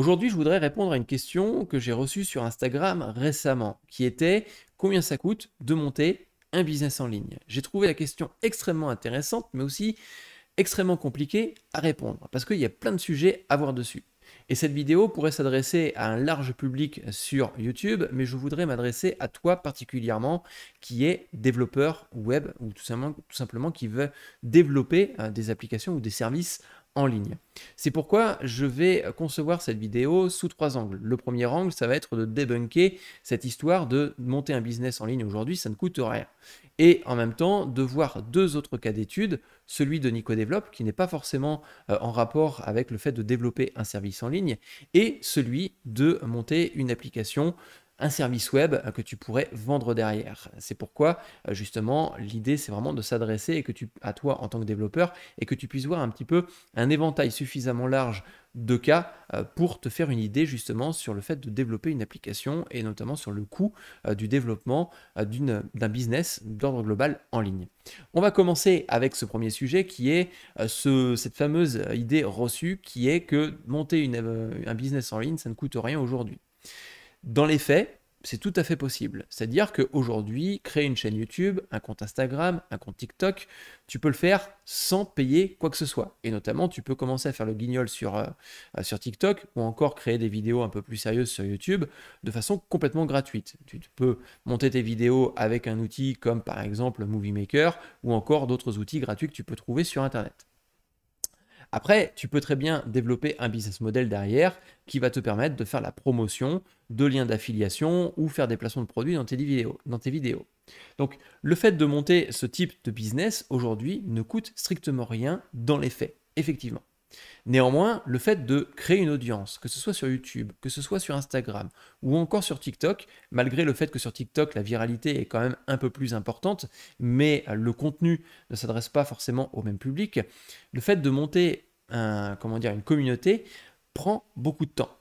Aujourd'hui, je voudrais répondre à une question que j'ai reçue sur Instagram récemment, qui était combien ça coûte de monter un business en ligne J'ai trouvé la question extrêmement intéressante, mais aussi extrêmement compliquée à répondre, parce qu'il y a plein de sujets à voir dessus. Et cette vidéo pourrait s'adresser à un large public sur YouTube, mais je voudrais m'adresser à toi particulièrement qui est développeur web ou tout simplement, qui veut développer euh, des applications ou des services ligne. C'est pourquoi je vais concevoir cette vidéo sous trois angles. Le premier angle, ça va être de débunker cette histoire de monter un business en ligne aujourd'hui, ça ne coûte rien. Et en même temps, de voir deux autres cas d'étude, celui de Nico Développe, qui n'est pas forcément euh, en rapport avec le fait de développer un service en ligne, et celui de monter une application un service web euh, que tu pourrais vendre derrière. C'est pourquoi euh, justement l'idée c'est vraiment de s'adresser et que tu à toi en tant que développeur et que tu puisses voir un petit peu un éventail suffisamment large de cas euh, pour te faire une idée justement sur le fait de développer une application et notamment sur le coût du développement d'une d'un business d'ordre global en ligne. On va commencer avec ce premier sujet qui est ce, cette fameuse idée reçue qui est que monter une, un business en ligne, ça ne coûte rien aujourd'hui. Dans les faits, c'est tout à fait possible. C'est-à-dire qu'aujourd'hui, créer une chaîne YouTube, un compte Instagram, un compte TikTok, tu peux le faire sans payer quoi que ce soit. Et notamment, tu peux commencer à faire le guignol sur, euh, euh, sur TikTok ou encore créer des vidéos un peu plus sérieuses sur YouTube de façon complètement gratuite. Tu peux monter tes vidéos avec un outil comme par exemple Movie Maker ou encore d'autres outils gratuits que tu peux trouver sur Internet. Après, tu peux très bien développer un business model derrière qui va te permettre de faire la promotion de liens d'affiliation ou faire des placements de produits dans tes vidéos. Donc, le fait de monter ce type de business aujourd'hui ne coûte strictement rien dans les faits, effectivement. Néanmoins, le fait de créer une audience, que ce soit sur YouTube, que ce soit sur Instagram ou encore sur TikTok, malgré le fait que sur TikTok la viralité est quand même un peu plus importante, mais le contenu ne s'adresse pas forcément au même public, le fait de monter comment dire, une communauté prend beaucoup de temps.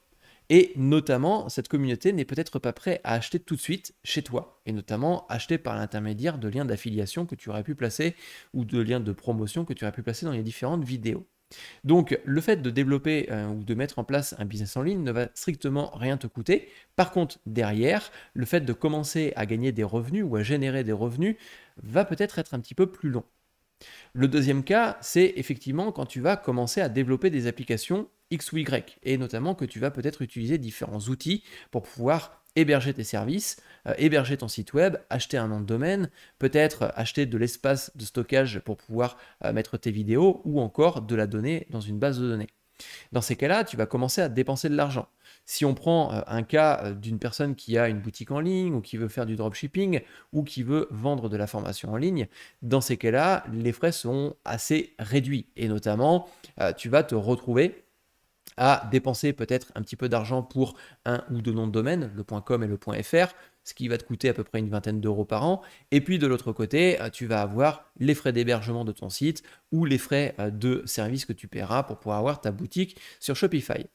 Et notamment, cette communauté n'est peut-être pas prête à acheter tout de suite chez toi, et notamment acheter par l'intermédiaire de liens d'affiliation que tu aurais pu placer ou de liens de promotion que tu aurais pu placer dans les différentes vidéos. Donc le fait de développer euh, ou de mettre en place un business en ligne ne va strictement rien te coûter. Par contre, derrière, le fait de commencer à gagner des revenus ou à générer des revenus va peut-être être un petit peu plus long. Le deuxième cas, c'est effectivement quand tu vas commencer à développer des applications X ou Y, et notamment que tu vas peut-être utiliser différents outils pour pouvoir héberger tes services, euh, héberger ton site web, acheter un nom de domaine, peut-être euh, acheter de l'espace de stockage pour pouvoir euh, mettre tes vidéos ou encore de la donner dans une base de données. Dans ces cas-là, tu vas commencer à dépenser de l'argent. Si on prend un cas d'une personne qui a une boutique en ligne ou qui veut faire du dropshipping ou qui veut vendre de la formation en ligne, dans ces cas-là, les frais sont assez réduits et notamment, tu vas te retrouver à dépenser peut-être un petit peu d'argent pour un ou deux noms de domaine, le .com et le .fr, ce qui va te coûter à peu près une vingtaine d'euros par an. Et puis de l'autre côté, euh, tu vas avoir les frais d'hébergement de ton site ou les frais euh, de service que tu paieras pour pouvoir avoir ta boutique sur Shopify.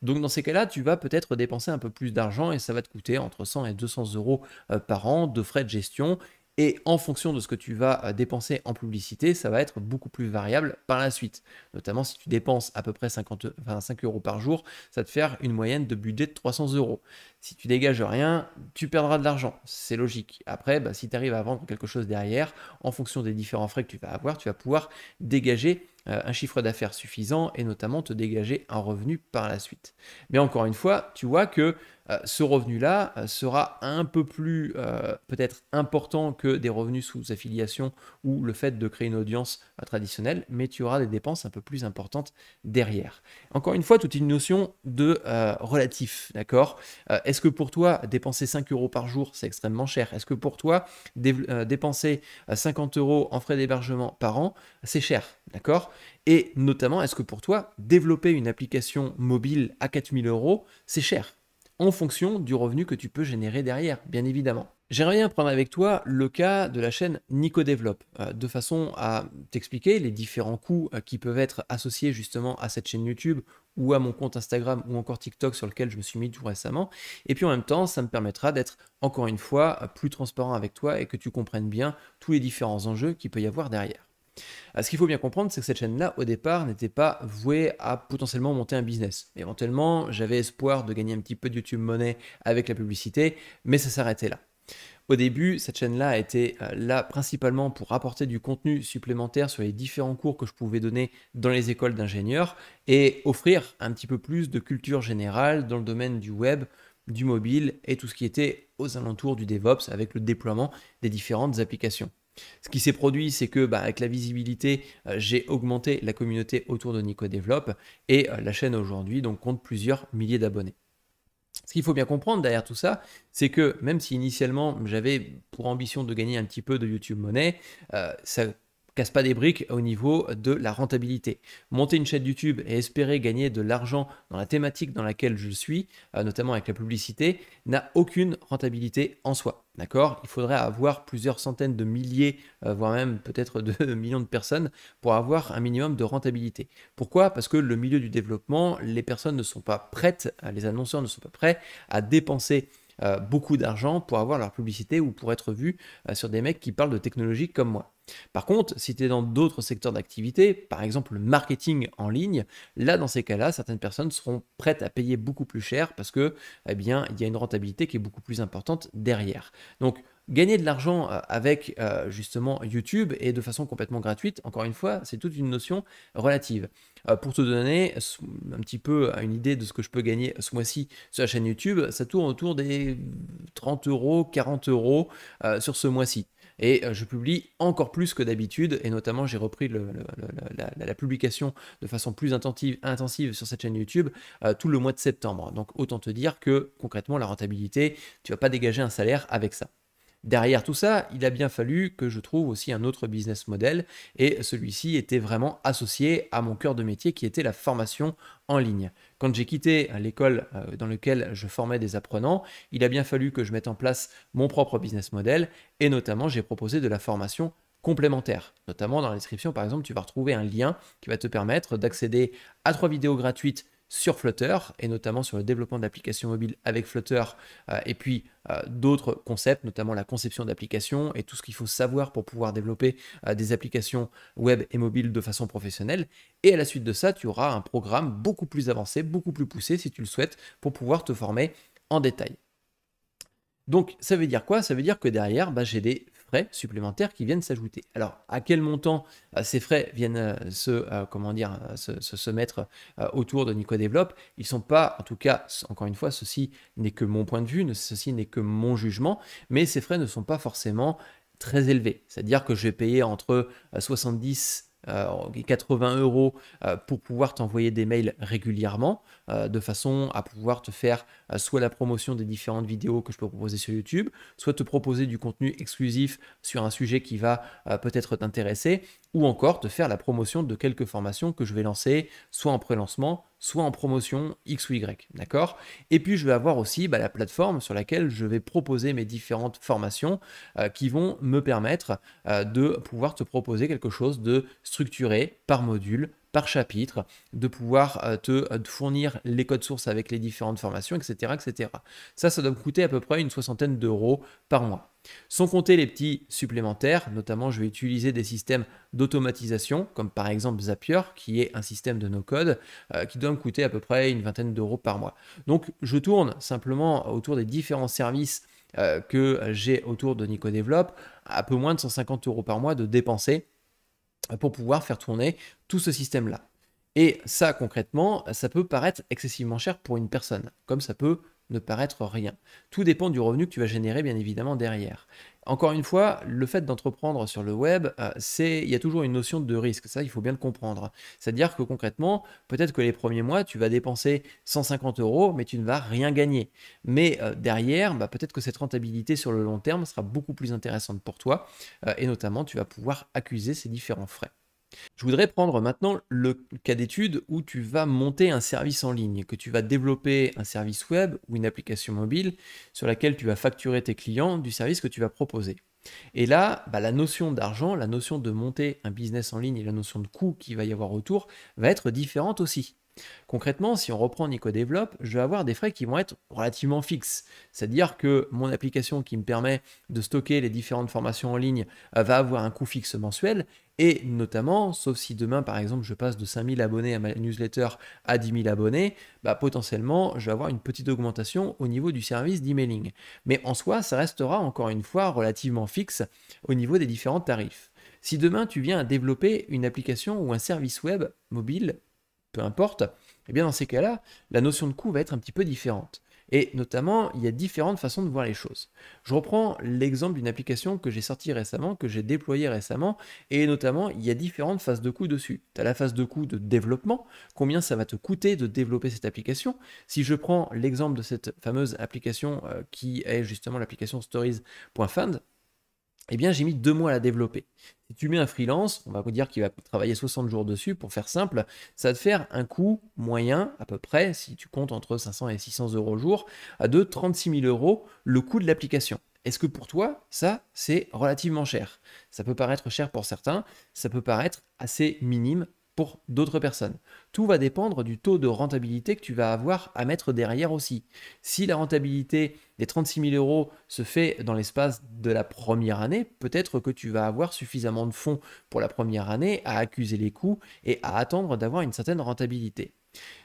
Donc dans ces cas-là, tu vas peut-être dépenser un peu plus d'argent et ça va te coûter entre 100 et 200 euros euh, par an de frais de gestion et en fonction de ce que tu vas euh, dépenser en publicité, ça va être beaucoup plus variable par la suite. Notamment si tu dépenses à peu près 50, 5 euros par jour, ça te faire une moyenne de budget de 300 euros. Si tu dégages rien, tu perdras de l'argent. C'est logique. Après, bah, si tu arrives à vendre quelque chose derrière, en fonction des différents frais que tu vas avoir, tu vas pouvoir dégager euh, un chiffre d'affaires suffisant et notamment te dégager un revenu par la suite. Mais encore une fois, tu vois que euh, ce revenu-là euh, sera un peu plus peut-être important que des revenus sous affiliation ou le fait de créer une audience traditionnelle, mais tu auras des dépenses un peu plus importantes derrière. Encore une fois, toute une notion de relatif, d'accord Est-ce que pour toi, dépenser 5 euros par jour, c'est extrêmement cher Est-ce que pour toi, dépenser 50 euros en frais d'hébergement par an, c'est cher, d'accord et notamment, est-ce que pour toi, développer une application mobile à 4000 euros, c'est cher En fonction du revenu que tu peux générer derrière, bien évidemment. J'aimerais bien prendre avec toi le cas de la chaîne Nico Develop, euh, de façon à t'expliquer les différents coûts euh, qui peuvent être associés justement à cette chaîne YouTube ou à mon compte Instagram ou encore TikTok sur lequel je me suis mis tout récemment. Et puis en même temps, ça me permettra d'être encore une fois euh, plus transparent avec toi et que tu comprennes bien tous les différents enjeux qu'il peut y avoir derrière. Ah, ce qu'il faut bien comprendre, c'est que cette chaîne-là, au départ, n'était pas vouée à potentiellement monter un business. Éventuellement, j'avais espoir de gagner un petit peu de YouTube Money avec la publicité, mais ça s'arrêtait là. Au début, cette chaîne-là était euh, là principalement pour apporter du contenu supplémentaire sur les différents cours que je pouvais donner dans les écoles d'ingénieurs et offrir un petit peu plus de culture générale dans le domaine du web, du mobile et tout ce qui était aux alentours du DevOps avec le déploiement des différentes applications. Ce qui s'est produit, c'est que bah, avec la visibilité, euh, j'ai augmenté la communauté autour de Nico et euh, la chaîne aujourd'hui compte plusieurs milliers d'abonnés. Ce qu'il faut bien comprendre derrière tout ça, c'est que même si initialement j'avais pour ambition de gagner un petit peu de YouTube Money, ça euh, ça casse pas des briques au niveau de la rentabilité. Monter une chaîne YouTube et espérer gagner de l'argent dans la thématique dans laquelle je suis, notamment avec la publicité, n'a aucune rentabilité en soi. D'accord Il faudrait avoir plusieurs centaines de milliers, euh, voire même peut-être de millions de personnes pour avoir un minimum de rentabilité. Pourquoi Parce que le milieu du développement, les personnes ne sont pas prêtes, les annonceurs ne sont pas prêts à dépenser euh, beaucoup d'argent pour avoir leur publicité ou pour être vu euh, sur des mecs qui parlent de technologie comme moi. Par contre, si tu es dans d'autres secteurs d'activité, par exemple le marketing en ligne, là dans ces cas-là, certaines personnes seront prêtes à payer beaucoup plus cher parce que eh bien, il y a une rentabilité qui est beaucoup plus importante derrière. Donc Gagner de l'argent euh, avec euh, justement YouTube et de façon complètement gratuite, encore une fois, c'est toute une notion relative. Euh, pour te donner un petit peu une idée de ce que je peux gagner ce mois-ci sur la chaîne YouTube, ça tourne autour des 30 euros, 40 euros sur ce mois-ci et je publie encore plus que d'habitude et notamment j'ai repris la, publication de façon plus intensive, sur cette chaîne YouTube tout le mois de septembre. Donc autant te dire que concrètement la rentabilité, tu ne vas pas dégager un salaire avec ça derrière tout ça, il a bien fallu que je trouve aussi un autre business model et celui-ci était vraiment associé à mon cœur de métier qui était la formation en ligne. Quand j'ai quitté euh, l'école euh, dans laquelle je formais des apprenants, il a bien fallu que je mette en place mon propre business model et notamment j'ai proposé de la formation complémentaire. Notamment dans la description, par exemple, tu vas retrouver un lien qui va te permettre d'accéder à trois vidéos gratuites sur Flutter et notamment sur le développement d'applications mobiles avec Flutter euh, et puis euh, d'autres concepts, notamment la conception d'applications et tout ce qu'il faut savoir pour pouvoir développer euh, des applications web et mobiles de façon professionnelle. Et à la suite de ça, tu auras un programme beaucoup plus avancé, beaucoup plus poussé si tu le souhaites pour pouvoir te former en détail. Donc ça veut dire quoi Ça veut dire que derrière, bah, j'ai des frais supplémentaires qui viennent s'ajouter. Alors, à quel montant euh, ces frais viennent euh, se, euh, comment dire, se, se, mettre autour de Nico Develop Ils ne sont pas, en tout cas, encore une fois, ceci n'est que mon point de vue, ceci n'est que mon jugement, mais ces frais ne sont pas forcément très élevés. C'est-à-dire que je vais payer entre 70 80 euh, euros euh, pour pouvoir t'envoyer des mails régulièrement, euh, de façon à pouvoir te faire soit la promotion des différentes vidéos que je peux proposer sur YouTube, soit te proposer du contenu exclusif sur un sujet qui va peut-être t'intéresser, ou encore de faire la promotion de quelques formations que je vais lancer soit en pré-lancement, soit en promotion X ou Y. D'accord Et puis je vais avoir aussi bah, la plateforme sur laquelle je vais proposer mes différentes formations euh, qui vont me permettre euh, de pouvoir te proposer quelque chose de structuré par module par chapitre, de pouvoir euh, te euh, fournir les codes sources avec les différentes formations, etc. etc. Ça, ça doit me coûter à peu près une soixantaine d'euros par mois. Sans compter les petits supplémentaires, notamment je vais utiliser des systèmes d'automatisation, comme par exemple Zapier, qui est un système de no-code, euh, qui doit me coûter à peu près une vingtaine d'euros par mois. Donc je tourne simplement autour des différents services que j'ai autour de Nico développe à peu moins de 150 euros par mois de dépenser pour pouvoir faire tourner tout ce système-là. Et ça, concrètement, ça peut paraître excessivement cher pour une personne, comme ça peut ne paraître rien. Tout dépend du revenu que tu vas générer, bien évidemment, derrière. Encore une fois, le fait d'entreprendre sur le web, euh, c'est il y a toujours une notion de risque, ça il faut bien le comprendre. C'est-à-dire que concrètement, peut-être que les premiers mois, tu vas dépenser 150 euros, mais tu ne vas rien gagner. Mais euh, derrière, bah, peut-être que cette rentabilité sur le long terme sera beaucoup plus intéressante pour toi, euh, et notamment tu vas pouvoir accuser ces différents frais. Je voudrais prendre maintenant le cas d'étude où tu vas monter un service en ligne, que tu vas développer un service web ou une application mobile sur laquelle tu vas facturer tes clients du service que tu vas proposer. Et là, bah, la notion d'argent, la notion de monter un business en ligne et la notion de coût qu'il va y avoir autour va être différente aussi. Concrètement, si on reprend Nicodéveloppe, je vais avoir des frais qui vont être relativement fixes. C'est-à-dire que mon application qui me permet de stocker les différentes formations en ligne euh, va avoir un coût fixe mensuel. Et notamment, sauf si demain, par exemple, je passe de 5000 abonnés à ma newsletter à 10 000 abonnés, bah, potentiellement, je vais avoir une petite augmentation au niveau du service d'emailing. Mais en soi, ça restera encore une fois relativement fixe au niveau des différents tarifs. Si demain tu viens développer une application ou un service web mobile peu importe, eh bien dans ces cas-là, la notion de coût va être un petit peu différente. Et notamment, il y a différentes façons de voir les choses. Je reprends l'exemple d'une application que j'ai sortie récemment, que j'ai déployée récemment, et notamment, il y a différentes phases de coût dessus. Tu as la phase de coût de développement, combien ça va te coûter de développer cette application. Si je prends l'exemple de cette fameuse application euh, qui est justement l'application stories.fund, eh bien j'ai mis deux mois à la développer. Si tu mets un freelance, on va vous dire qu'il va travailler 60 jours dessus, pour faire simple, ça va te faire un coût moyen, à peu près, si tu comptes entre 500 et 600 euros au jour, à de 36 000 euros le coût de l'application. Est-ce que pour toi, ça, c'est relativement cher Ça peut paraître cher pour certains, ça peut paraître assez minime pour d'autres personnes. Tout va dépendre du taux de rentabilité que tu vas avoir à mettre derrière aussi. Si la rentabilité des 36 000 euros se fait dans l'espace de la première année, peut-être que tu vas avoir suffisamment de fonds pour la première année à accuser les coûts et à attendre d'avoir une certaine rentabilité.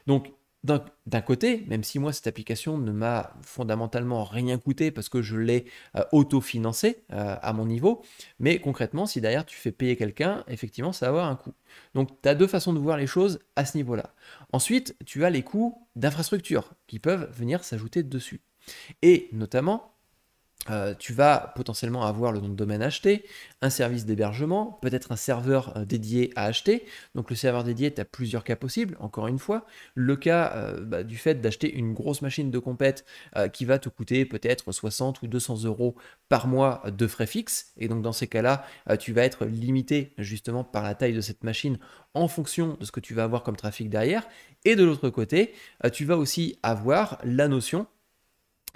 Donc d'un côté, même si moi cette application ne m'a fondamentalement rien coûté parce que je l'ai auto euh, autofinancée euh, à mon niveau, mais concrètement, si derrière tu fais payer quelqu'un, effectivement, ça va avoir un coût. Donc tu as deux façons de voir les choses à ce niveau-là. Ensuite, tu as les coûts d'infrastructure qui peuvent venir s'ajouter dessus. Et notamment, euh, tu vas potentiellement avoir le nom de domaine acheté, un service d'hébergement, peut-être un serveur euh, dédié à acheter. Donc le serveur dédié, tu as plusieurs cas possibles, encore une fois. Le cas euh, bah, du fait d'acheter une grosse machine de compète qui va te coûter peut-être 60 ou 200 euros par mois de frais fixes. Et donc dans ces cas-là, tu vas être limité justement par la taille de cette machine en fonction de ce que tu vas avoir comme trafic derrière. Et de l'autre côté, tu vas aussi avoir la notion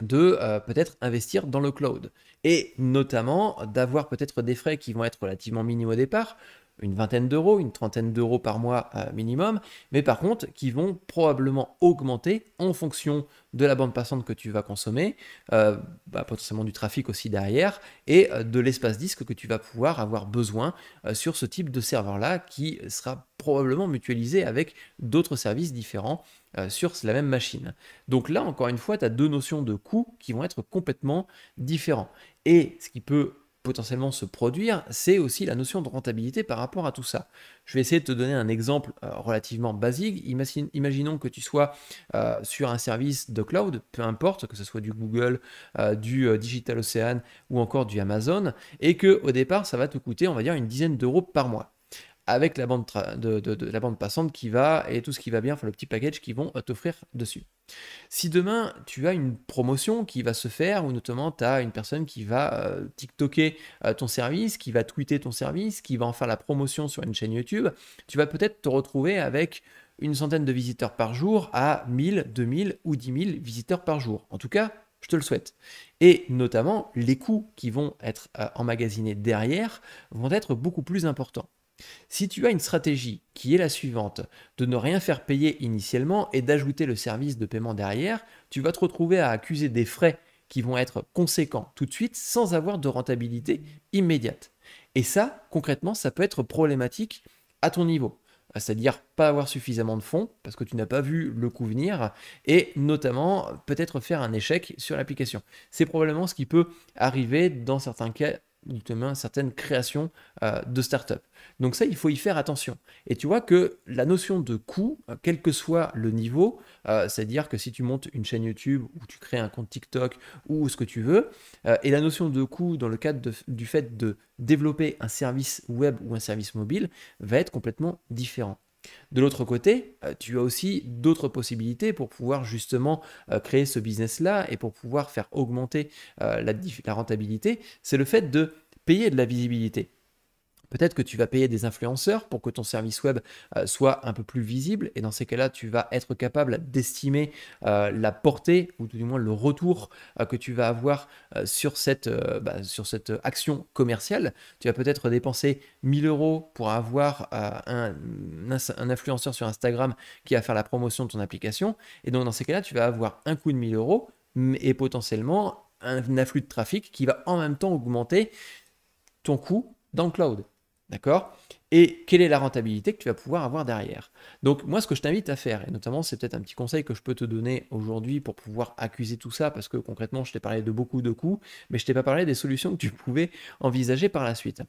de euh, peut-être investir dans le cloud. Et notamment d'avoir peut-être des frais qui vont être relativement minimes au départ, une vingtaine d'euros, une trentaine d'euros par mois euh, minimum, mais par contre qui vont probablement augmenter en fonction de la bande passante que tu vas consommer, euh, bah, potentiellement du trafic aussi derrière, et de l'espace disque que tu vas pouvoir avoir besoin sur ce type de serveur-là qui sera probablement mutualisé avec d'autres services différents euh, sur la même machine. Donc là, encore une fois, tu as deux notions de coûts qui vont être complètement différents. Et ce qui peut potentiellement se produire, c'est aussi la notion de rentabilité par rapport à tout ça. Je vais essayer de te donner un exemple euh, relativement basique. imaginons que tu sois euh, sur un service de cloud, peu importe, que ce soit du Google, du Digital Ocean ou encore du Amazon, et que au départ, ça va te coûter, on va dire, une dizaine d'euros par mois avec la bande, de, la bande passante qui va et tout ce qui va bien, enfin le petit package qu'ils vont euh, t'offrir dessus. Si demain tu as une promotion qui va se faire, ou notamment tu as une personne qui va euh, TikToker euh, ton service, qui va tweeter ton service, qui va en faire la promotion sur une chaîne YouTube, tu vas peut-être te retrouver avec une centaine de visiteurs par jour à 1000, 2000 ou 10 000 visiteurs par jour. En tout cas, je te le souhaite. Et notamment, les coûts qui vont être emmagasinés derrière vont être beaucoup plus importants. Si tu as une stratégie qui est la suivante, de ne rien faire payer initialement et d'ajouter le service de paiement derrière, tu vas te retrouver à accuser des frais qui vont être conséquents tout de suite sans avoir de rentabilité immédiate. Et ça, concrètement, ça peut être problématique à ton niveau. Euh, c'est-à-dire pas avoir suffisamment de fonds parce que tu n'as pas vu le coup venir et notamment peut-être faire un échec sur l'application. C'est probablement ce qui peut arriver dans certains cas demain certaines créations euh, de start-up. Donc ça, il faut y faire attention. Et tu vois que la notion de coût, euh, quel que soit le niveau, euh, c'est-à-dire que si tu montes une chaîne YouTube ou tu crées un compte TikTok ou ce que tu veux, et la notion de coût dans le cadre du fait de développer un service web ou un service mobile va être complètement différent. De l'autre côté, euh, tu as aussi d'autres possibilités pour pouvoir justement euh, créer ce business-là et pour pouvoir faire augmenter euh, la, rentabilité. C'est le fait de payer de la visibilité. Peut-être que tu vas payer des influenceurs pour que ton service web euh, soit un peu plus visible et dans ces cas-là, tu vas être capable d'estimer euh, la portée ou tout du moins le retour euh, que tu vas avoir sur, cette, bah, sur cette action commerciale. Tu vas peut-être dépenser 1000 euros pour avoir un, un influenceur sur Instagram qui va faire la promotion de ton application et donc dans ces cas-là, tu vas avoir un coût de 1000 euros et potentiellement un afflux de trafic qui va en même temps augmenter ton coût dans le cloud. D'accord Et quelle est la rentabilité que tu vas pouvoir avoir derrière Donc moi, ce que je t'invite à faire, et notamment c'est peut-être un petit conseil que je peux te donner aujourd'hui pour pouvoir accuser tout ça, parce que concrètement, je t'ai parlé de beaucoup de coûts, mais je t'ai pas parlé des solutions que tu pouvais envisager par la suite.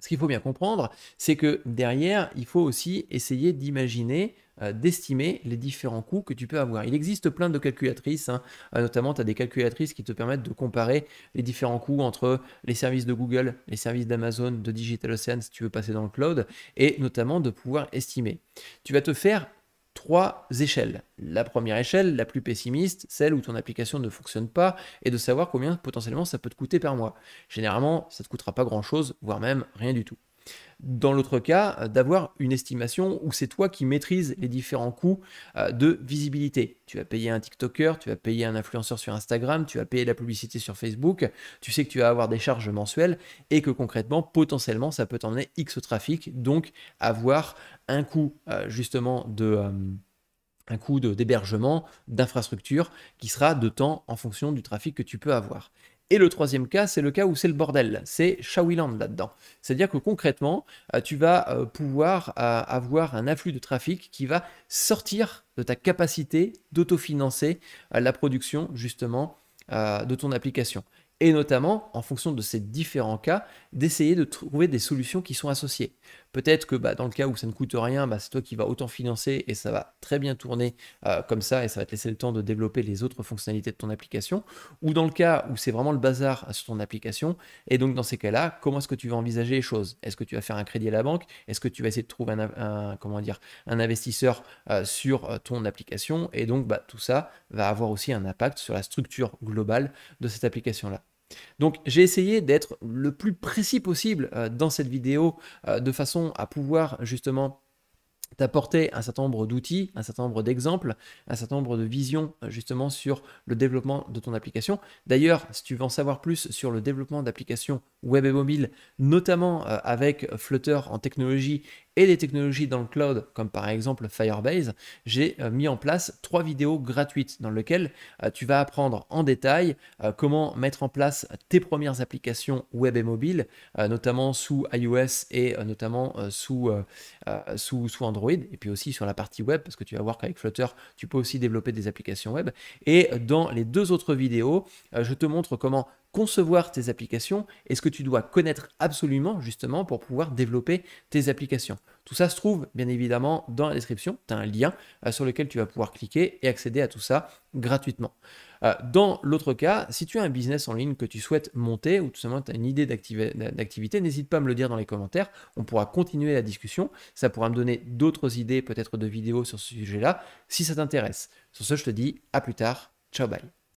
Ce qu'il faut bien comprendre, c'est que derrière, il faut aussi essayer d'imaginer euh, d'estimer les différents coûts que tu peux avoir. Il existe plein de calculatrices, hein. euh, notamment tu as des calculatrices qui te permettent de comparer les différents coûts entre les services de Google, les services d'Amazon, de DigitalOcean si tu veux passer dans le cloud, et notamment de pouvoir estimer. Tu vas te faire trois échelles. La première échelle, la plus pessimiste, celle où ton application ne fonctionne pas, et de savoir combien potentiellement ça peut te coûter par mois. Généralement, ça ne te coûtera pas grand-chose, voire même rien du tout. Dans l'autre cas, euh, d'avoir une estimation où c'est toi qui maîtrises les différents coûts euh, de visibilité. Tu as payé un TikToker, tu as payé un influenceur sur Instagram, tu as payé la publicité sur Facebook, tu sais que tu vas avoir des charges mensuelles et que concrètement, potentiellement, ça peut t'emmener X au trafic. Donc, avoir un coût euh, justement de un coût d'hébergement, d'infrastructure qui sera de temps en fonction du trafic que tu peux avoir. Et le troisième cas, c'est le cas où c'est le bordel, c'est Shawiland là-dedans. C'est-à-dire que concrètement, euh, tu vas euh, pouvoir euh, avoir un afflux de trafic qui va sortir de ta capacité d'autofinancer la production justement de ton application et notamment en fonction de ces différents cas, d'essayer de trouver des solutions qui sont associées. Peut-être que bah, dans le cas où ça ne coûte rien, bah, c'est toi qui vas autant financer et ça va très bien tourner euh, comme ça et ça va te laisser le temps de développer les autres fonctionnalités de ton application. Ou dans le cas où c'est vraiment le bazar sur ton application, et donc dans ces cas-là, comment est-ce que tu vas envisager les choses Est-ce que tu vas faire un crédit à la banque Est-ce que tu vas essayer de trouver un, comment dire, un investisseur euh, sur euh, ton application Et donc bah, tout ça va avoir aussi un impact sur la structure globale de cette application-là. Donc j'ai essayé d'être le plus précis possible euh, dans cette vidéo euh, de façon à pouvoir justement t'apporter un certain nombre d'outils, un certain nombre d'exemples, un certain nombre de visions euh, justement sur le développement de ton application. D'ailleurs, si tu veux en savoir plus sur le développement d'applications web et mobile, notamment avec Flutter en technologie et des technologies dans le cloud, comme par exemple Firebase, j'ai euh, mis en place trois vidéos gratuites dans lesquelles euh, tu vas apprendre en détail euh, comment mettre en place tes premières applications web et mobile, notamment sous iOS et notamment sous, sous, sous Android, et puis aussi sur la partie web, parce que tu vas voir qu'avec Flutter, tu peux aussi développer des applications web. Et dans les deux autres vidéos, je te montre comment concevoir tes applications et ce que tu dois connaître absolument justement pour pouvoir développer tes applications. Tout ça se trouve bien évidemment dans la description, tu as un lien euh, sur lequel tu vas pouvoir cliquer et accéder à tout ça gratuitement. Euh, dans l'autre cas, si tu as un business en ligne que tu souhaites monter ou tout simplement tu as une idée d'activité, n'hésite pas à me le dire dans les commentaires, on pourra continuer la discussion, ça pourra me donner d'autres idées peut-être de vidéos sur ce sujet-là si ça t'intéresse. Sur ce, je te dis à plus tard, ciao bye.